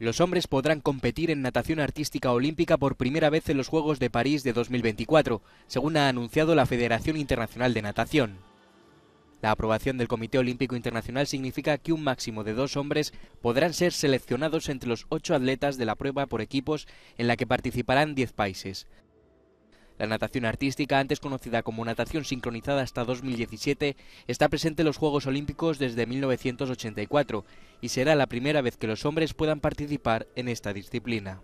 los hombres podrán competir en natación artística olímpica por primera vez en los Juegos de París de 2024, según ha anunciado la Federación Internacional de Natación. La aprobación del Comité Olímpico Internacional significa que un máximo de dos hombres podrán ser seleccionados entre los ocho atletas de la prueba por equipos en la que participarán diez países. La natación artística, antes conocida como natación sincronizada hasta 2017, está presente en los Juegos Olímpicos desde 1984 y será la primera vez que los hombres puedan participar en esta disciplina.